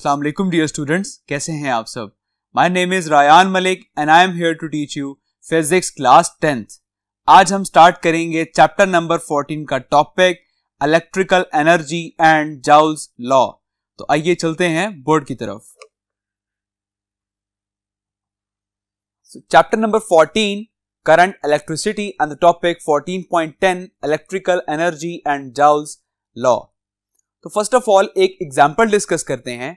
अस्सलाम वालेकुम dear students कैसे हैं आप सब my name is Rayan Malik and I am here to teach you physics class tenth आज हम स्टार्ट करेंगे चैप्टर नंबर 14 का topic electrical energy and Joule's law तो आइए चलते हैं बोर्ड की तरफ chapter number 14 electricity and topic fourteen point 14.10 electrical energy and Joule's law तो फर्स्ट ऑफ ऑल एक एग्जाम्पल डिस्कस करते हैं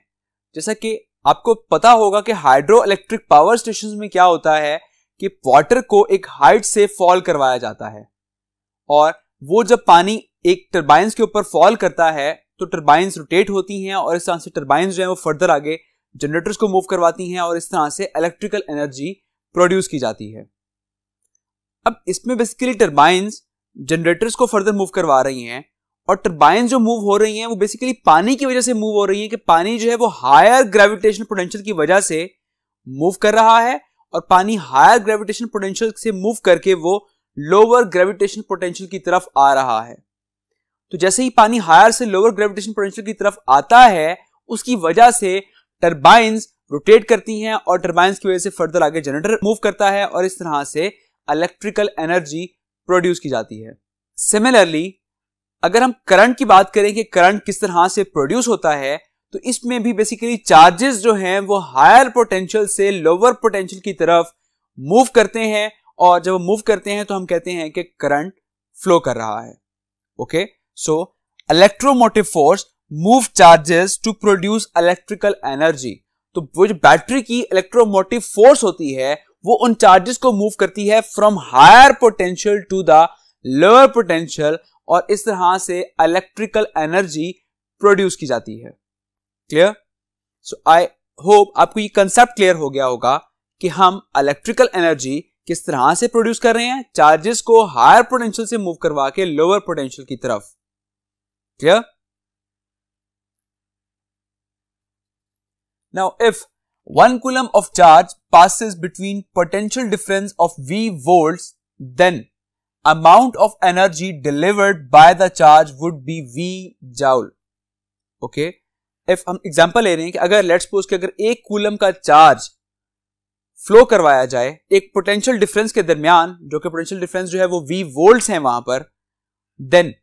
जैसा कि आपको पता होगा कि हाइड्रो इलेक्ट्रिक पावर स्टेशन में क्या होता है कि वाटर को एक हाइट से फॉल करवाया जाता है और वो जब पानी एक टर्बाइंस के ऊपर फॉल करता है तो टर्बाइंस रोटेट होती हैं और इस तरह से टर्बाइंस जो है वो फर्दर आगे जनरेटर्स को मूव करवाती हैं और इस तरह से इलेक्ट्रिकल एनर्जी प्रोड्यूस की जाती है अब इसमें बेसिकली टर्बाइंस जनरेटर्स को फर्दर मूव करवा रही हैं और टर्बाइन जो मूव हो रही हैं वो बेसिकली पानी की वजह से मूव हो रही हैं कि पानी जो है वो हायर ग्रेविटेशन पोटेंशियल की वजह से मूव कर रहा है और पानी हायर ग्रेविटेशन पोटेंशियल से मूव करके वो लोअर ग्रेविटेशन पोटेंशियल की तरफ आ रहा है तो जैसे ही पानी हायर से लोअर ग्रेविटेशन पोटेंशियल की तरफ आता है उसकी वजह से टर्बाइंस रोटेट करती हैं और टर्बाइंस की वजह से फर्दर आगे जनरेटर मूव करता है और इस तरह से इलेक्ट्रिकल एनर्जी प्रोड्यूस की जाती है सिमिलरली अगर हम करंट की बात करें कि करंट किस तरह से प्रोड्यूस होता है तो इसमें भी बेसिकली चार्जेस जो हैं वो हायर पोटेंशियल से लोअर पोटेंशियल की तरफ मूव करते हैं और जब मूव करते हैं तो हम कहते हैं कि करंट फ्लो कर रहा है okay so electromotive force move charges to produce electrical energy तो वो जो बैटरी की इलेक्ट्रोमोटिव फोर्स होती है वो उन चार्जेस को मूव करती है from higher potential to the lower potential और इस तरह से इलेक्ट्रिकल एनर्जी प्रोड्यूस की जाती है क्लियर सो आई होप आपको ये कंसेप्ट क्लियर हो गया होगा कि हम इलेक्ट्रिकल एनर्जी किस तरह से प्रोड्यूस कर रहे हैं चार्जेस को हायर पोटेंशियल से मूव करवा के लोअर पोटेंशियल की तरफ clear now if one coulomb of charge passes between potential difference of V volt then amount of energy delivered by the charge would be V joule okay if हम example ले रहे हैं कि अगर let's suppose कि अगर एक coulomb का चार्ज फ्लो करवाया जाए एक पोटेंशियल डिफरेंस के दरमियान जो कि पोटेंशियल डिफरेंस जो है वो वी वोल्ट्स हैं वहां पर देन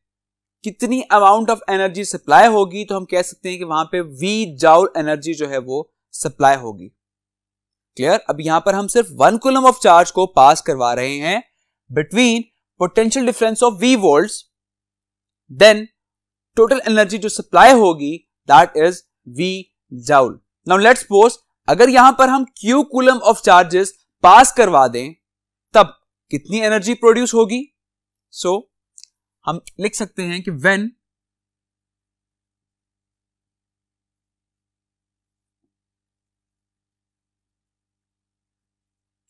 कितनी अमाउंट ऑफ एनर्जी सप्लाई होगी तो हम कह सकते हैं कि वहां पे वी जाउल एनर्जी जो है वो सप्लाई होगी क्लियर अब यहां पर हम सिर्फ वन कूलम ऑफ चार्ज को पास करवा रहे हैं between potential difference of V volt then total energy जो सप्लाई होगी that is V joule now let's suppose अगर यहां पर हम Q coulomb of charges pass करवा दें तब कितनी एनर्जी प्रोड्यूस होगी सो so, हम लिख सकते हैं कि when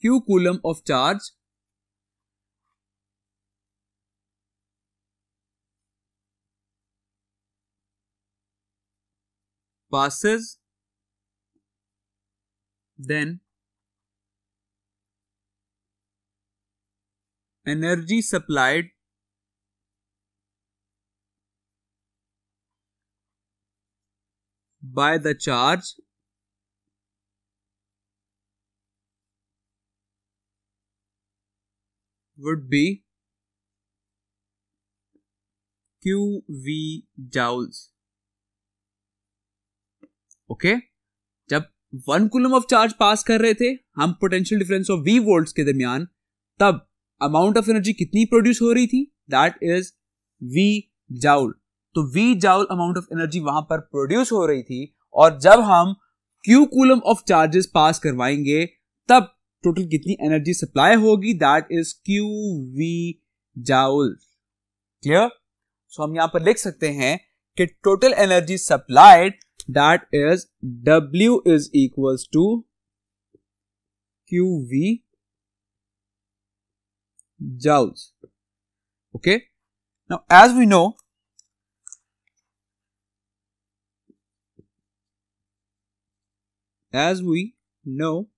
Q coulomb of charge passes then energy supplied by the charge would be QV joules. Okay जब one coulomb of charge pass कर रहे थे हम potential difference of V volts के दरमियान तब अमाउंट ऑफ एनर्जी कितनी प्रोड्यूस हो रही थी दैट इज वी जाउल तो V joule amount of energy वहां पर प्रोड्यूस हो रही थी और जब हम Q coulomb of charges pass करवाएंगे तब टोटल कितनी एनर्जी सप्लाई होगी that is Q V joule clear so हम यहां पर लिख सकते हैं कि total energy supplied that is W is equals to QV joules. Okay. Now, as we know, as we know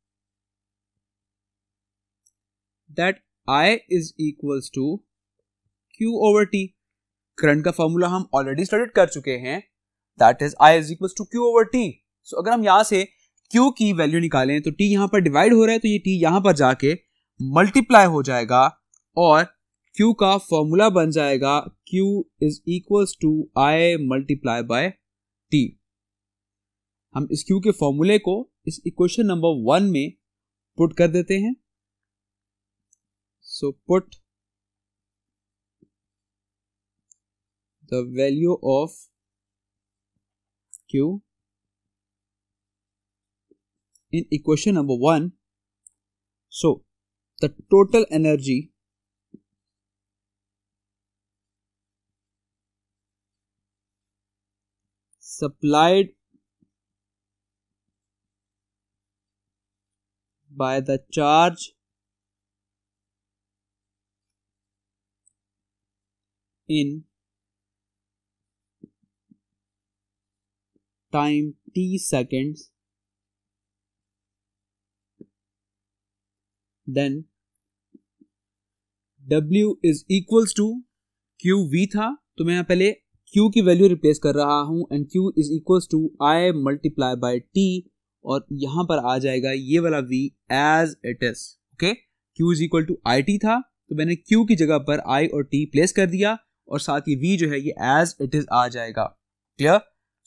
that I is equals to Q over T. Current का formula हम already studied कर चुके हैं that is I is equal to Q over T so अगर हम यहाँ से Q की वैल्यू निकालें तो टी यहां पर डिवाइड हो रहा है तो ये टी यहां पर जाके मल्टीप्लाई हो जाएगा और क्यू का फॉर्मूला बन जाएगा Q is equal to I multiply by T हम इस क्यू के फॉर्मूले को इस इक्वेशन नंबर वन में पुट कर देते हैं so put the value of q. In equation number 1, so the total energy supplied by the charge in time t seconds then w is equals to q v था तो मैं यहां पहले q की वैल्यू रिप्लेस कर रहा हूं and q is equals to i multiply by t और यहां पर आ जाएगा ये वाला v as it is okay q is equal to I T था तो मैंने q की जगह पर i और t प्लेस कर दिया और साथ ही v जो है ये एज इट इज आ जाएगा क्लियर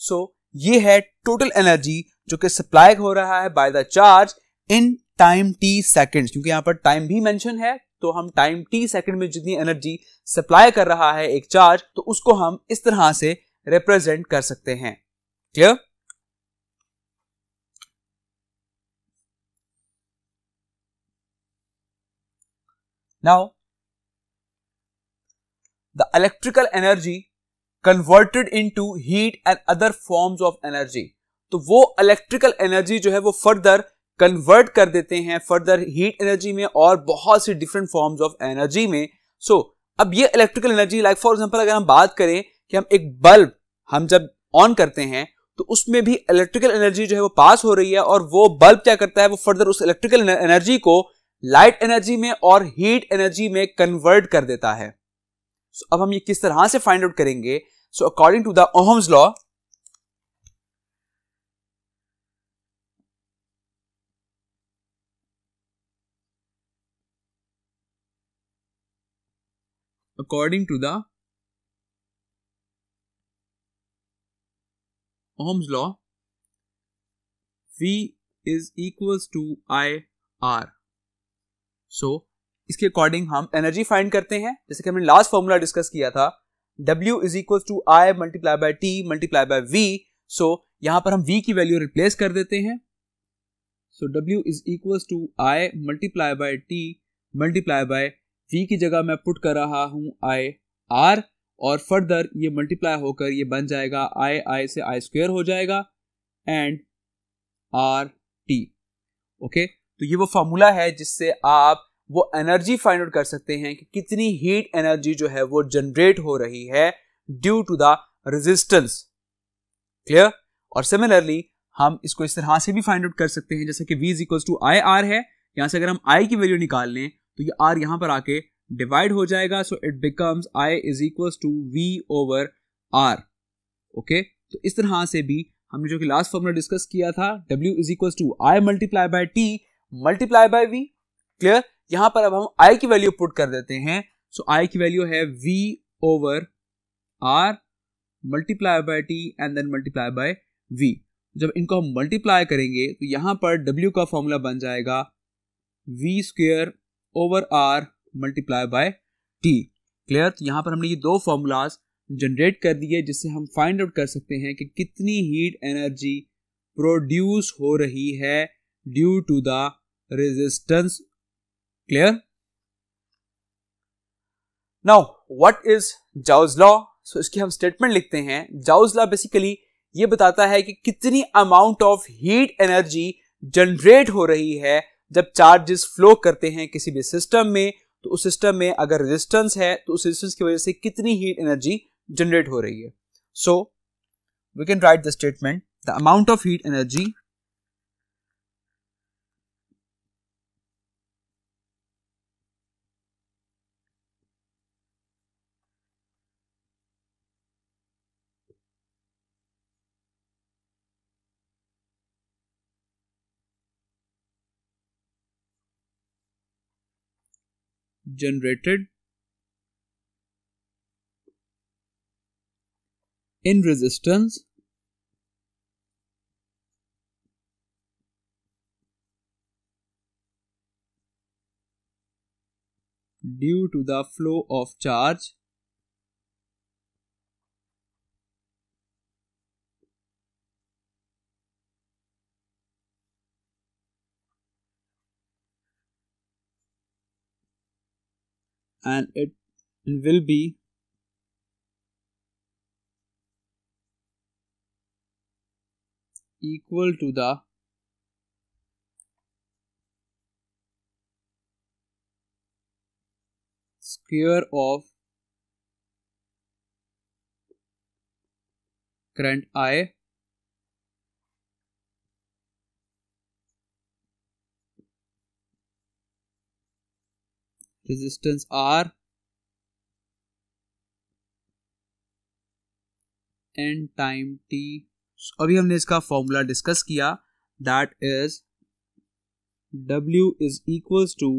सो ये है टोटल एनर्जी जो कि सप्लाई हो रहा है by the charge in time T second क्योंकि यहां पर टाइम भी मेंशन है तो हम टाइम टी सेकेंड में जितनी एनर्जी सप्लाई कर रहा है एक चार्ज तो उसको हम इस तरह से रिप्रेजेंट कर सकते हैं clear now the electrical energy converted into heat and other forms of energy तो वो इलेक्ट्रिकल एनर्जी जो है वो फर्दर कन्वर्ट कर देते हैं फर्दर हीट एनर्जी में और बहुत सी डिफरेंट फॉर्म्स ऑफ एनर्जी में सो so, अब ये electrical energy like for example अगर हम बात करें कि हम एक बल्ब हम जब ऑन करते हैं तो उसमें भी इलेक्ट्रिकल एनर्जी जो है वो पास हो रही है और वो बल्ब क्या करता है वो फर्दर उस इलेक्ट्रिकल एनर्जी को लाइट एनर्जी में और हीट एनर्जी में कन्वर्ट कर देता है so, अब हम ये किस तरह से फाइंड आउट करेंगे So according to the Ohm's law, according to the Ohm's law, V is equals to I R. So इसके अकॉर्डिंग हम एनर्जी फाइंड करते हैं जैसे कि हमने लास्ट फॉर्मूला डिस्कस किया था W is equal to I multiply by T multiply by V so यहां पर हम V की वैल्यू रिप्लेस कर देते हैं so W is equal to I multiply by T multiply by V की जगह मैं पुट कर रहा हूं आई आर और फर्दर ये मल्टीप्लाई होकर ये बन जाएगा आई आई से आई स्क्वेयर हो जाएगा एंड आर टी ओके तो ये वो फार्मूला है जिससे आप वो एनर्जी फाइंड आउट कर सकते हैं कि कितनी हीट एनर्जी जो है वो जनरेट हो रही है due to the resistance clear और सिमिलरली हम इसको इस तरह से भी फाइंड आउट कर सकते हैं जैसे कि V is equal to I R है यहां से अगर हम आई की वैल्यू निकाल लें तो ये आर यहां पर आके डिवाइड हो जाएगा so it becomes I is equal to V over R okay तो इस तरह से भी हमने जो कि लास्ट फॉर्मूला डिस्कस किया था W is equal to I multiply by T multiply by V clear यहां पर अब हम आई की वैल्यू पुट कर देते हैं सो so, आई की वैल्यू है V over R multiply by T and then multiply by V जब इनको हम मल्टीप्लाई करेंगे तो यहां पर डब्ल्यू का फॉर्मूला बन जाएगा V square over R multiply by T clear तो यहाँ पर हमने ये दो फॉर्मूलाज जनरेट कर दिए जिससे हम फाइंड आउट कर सकते हैं कि कितनी हीट एनर्जी प्रोड्यूस हो रही है due to the resistance Clear? Now, what is Joule's law? So इसकी हम statement लिखते हैं Joule's law basically ये बताता है कि कितनी amount of heat energy generate हो रही है जब चार्जेस फ्लो करते हैं किसी भी सिस्टम में तो उस सिस्टम में अगर रेजिस्टेंस है तो उस रेजिस्टेंस की वजह से कितनी हीट एनर्जी जनरेट हो रही है so we can write the statement the amount of heat energy generated in resistance due to the flow of charge and it will be equal to the square of current I resistance R n time t so, अभी हमने इसका formula discuss किया that is W is equals to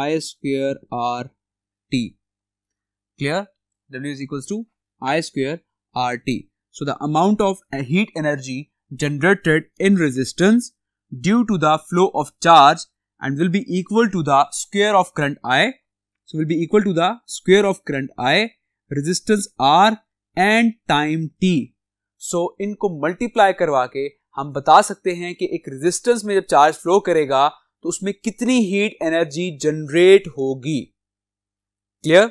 I square R T. Clear? W is equals to I square RT. So the amount of heat energy generated in resistance due to the flow of charge and will be equal to the square of current I. So will be equal to the square of current I, resistance R and time T. So इनको multiply करवा के हम बता सकते हैं कि एक resistance में जब charge flow करेगा तो उसमें कितनी heat energy generate होगी. Clear?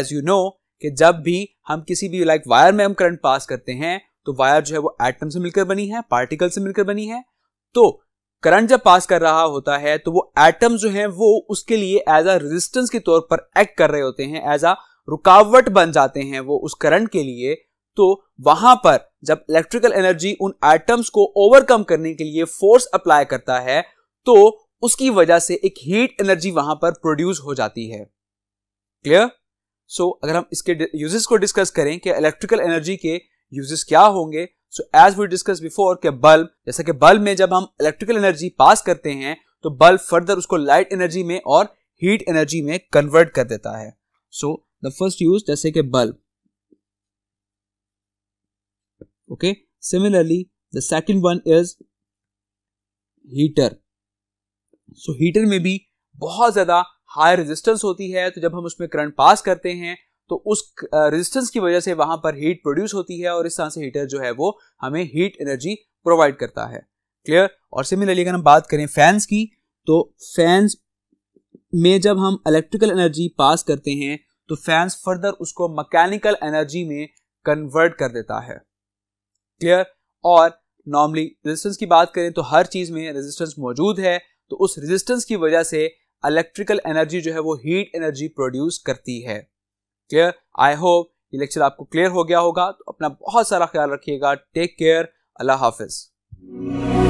As you know कि जब भी हम किसी भी like wire में हम current pass करते हैं तो वायर जो है वो एटम से मिलकर बनी है पार्टिकल से मिलकर बनी है तो करंट जब पास कर रहा होता है तो वो एटम जो है वो उसके लिए एज अ रेजिस्टेंस के तौर पर एक्ट कर रहे होते हैं एज अ रुकावट बन जाते हैं वो उस करंट के लिए तो वहां पर जब इलेक्ट्रिकल एनर्जी उन एटम्स को ओवरकम करने के लिए फोर्स अप्लाई करता है तो उसकी वजह से एक हीट एनर्जी वहां पर प्रोड्यूस हो जाती है क्लियर सो so, अगर हम इसके यूजेस को डिस्कस करें कि इलेक्ट्रिकल एनर्जी के यूजेस क्या होंगे so as we discuss before के बल्ब जैसा कि बल्ब में जब हम इलेक्ट्रिकल एनर्जी पास करते हैं तो बल्ब फर्दर उसको लाइट एनर्जी में और हीट एनर्जी में कन्वर्ट कर देता है सो द फर्स्ट यूज जैसे कि bulb okay similarly the second one is heater so heater में भी बहुत ज़्यादा हाई रेजिस्टेंस होती है तो जब हम उसमें करंट पास करते हैं तो उस रेजिस्टेंस की वजह से वहां पर हीट प्रोड्यूस होती है और इस तरह से हीटर जो है वो हमें हीट एनर्जी प्रोवाइड करता है क्लियर और सिमिलरली अगर हम बात करें फैंस की तो फैंस में जब हम इलेक्ट्रिकल एनर्जी पास करते हैं तो फैंस फर्दर उसको मैकेनिकल एनर्जी में कन्वर्ट कर देता है क्लियर और नॉर्मली रेजिस्टेंस की बात करें तो हर चीज़ में रेजिस्टेंस मौजूद है तो उस रेजिस्टेंस की वजह से इलेक्ट्रिकल एनर्जी जो है वो हीट एनर्जी प्रोड्यूस करती है क्लियर आई होप ये लेक्चर आपको क्लियर हो गया होगा तो अपना बहुत सारा ख्याल रखिएगा टेक केयर अल्लाह हाफिज़